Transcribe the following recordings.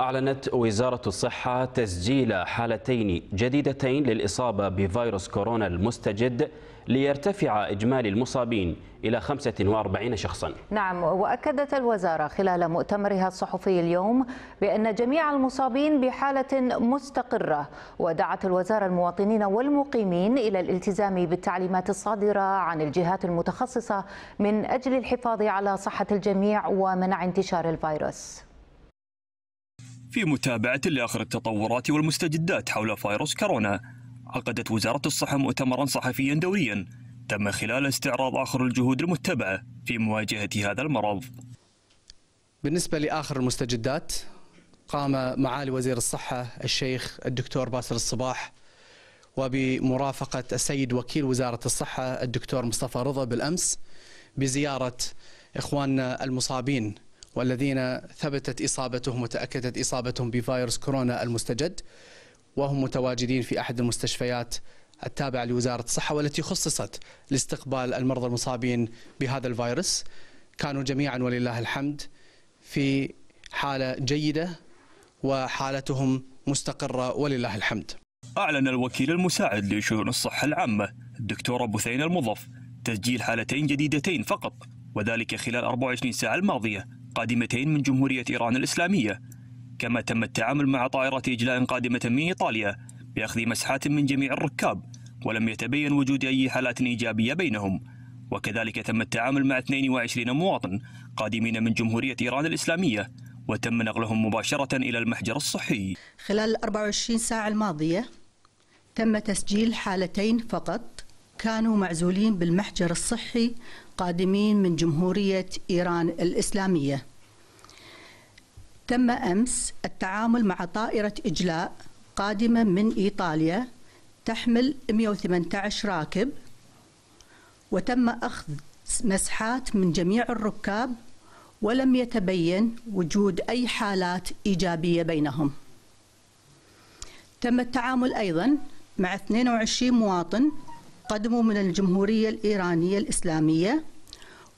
أعلنت وزارة الصحة تسجيل حالتين جديدتين للإصابة بفيروس كورونا المستجد ليرتفع إجمالي المصابين إلى 45 شخصا نعم وأكدت الوزارة خلال مؤتمرها الصحفي اليوم بأن جميع المصابين بحالة مستقرة ودعت الوزارة المواطنين والمقيمين إلى الالتزام بالتعليمات الصادرة عن الجهات المتخصصة من أجل الحفاظ على صحة الجميع ومنع انتشار الفيروس في متابعة لآخر التطورات والمستجدات حول فيروس كورونا عقدت وزارة الصحة مؤتمرا صحفيا دوريا تم خلال استعراض آخر الجهود المتبعة في مواجهة هذا المرض بالنسبة لآخر المستجدات قام معالي وزير الصحة الشيخ الدكتور باسل الصباح وبمرافقة السيد وكيل وزارة الصحة الدكتور مصطفى رضا بالأمس بزيارة إخواننا المصابين والذين ثبتت اصابتهم وتاكدت اصابتهم بفيروس كورونا المستجد وهم متواجدين في احد المستشفيات التابعه لوزاره الصحه والتي خصصت لاستقبال المرضى المصابين بهذا الفيروس كانوا جميعا ولله الحمد في حاله جيده وحالتهم مستقره ولله الحمد. اعلن الوكيل المساعد لشؤون الصحه العامه الدكتور ابو ثين المضف تسجيل حالتين جديدتين فقط وذلك خلال 24 ساعه الماضيه قادمتين من جمهورية إيران الإسلامية كما تم التعامل مع طائرة إجلاء قادمة من إيطاليا بأخذ مسحات من جميع الركاب ولم يتبين وجود أي حالات إيجابية بينهم وكذلك تم التعامل مع 22 مواطن قادمين من جمهورية إيران الإسلامية وتم نقلهم مباشرة إلى المحجر الصحي خلال 24 ساعة الماضية تم تسجيل حالتين فقط كانوا معزولين بالمحجر الصحي قادمين من جمهورية إيران الإسلامية تم أمس التعامل مع طائرة إجلاء قادمة من إيطاليا تحمل 118 راكب وتم أخذ مسحات من جميع الركاب ولم يتبين وجود أي حالات إيجابية بينهم تم التعامل أيضا مع 22 مواطن قدموا من الجمهورية الإيرانية الإسلامية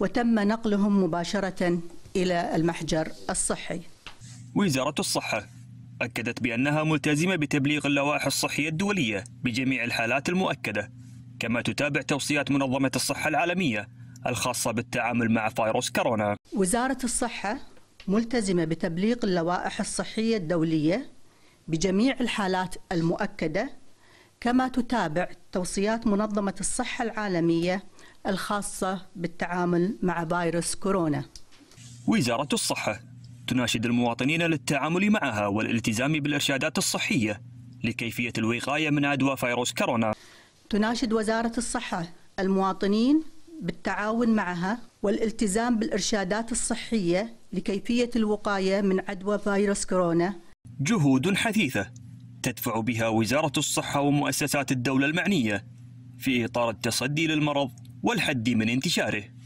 وتم نقلهم مباشرة إلى المحجر الصحي وزارة الصحة أكدت بأنها ملتزمة بتبليغ اللوائح الصحية الدولية بجميع الحالات المؤكدة كما تتابع توصيات منظمة الصحة العالمية الخاصة بالتعامل مع فيروس كورونا وزارة الصحة ملتزمة بتبليغ اللوائح الصحية الدولية بجميع الحالات المؤكدة كما تتابع توصيات منظمة الصحة العالمية الخاصة بالتعامل مع فيروس كورونا. وزارة الصحة تناشد المواطنين للتعامل معها والالتزام بالإرشادات الصحية لكيفية الوقاية من عدوى فيروس كورونا. تناشد وزارة الصحة المواطنين بالتعاون معها والالتزام بالإرشادات الصحية لكيفية الوقاية من عدوى فيروس كورونا. جهود حثيثة تدفع بها وزارة الصحة ومؤسسات الدولة المعنية في إطار التصدي للمرض والحد من انتشاره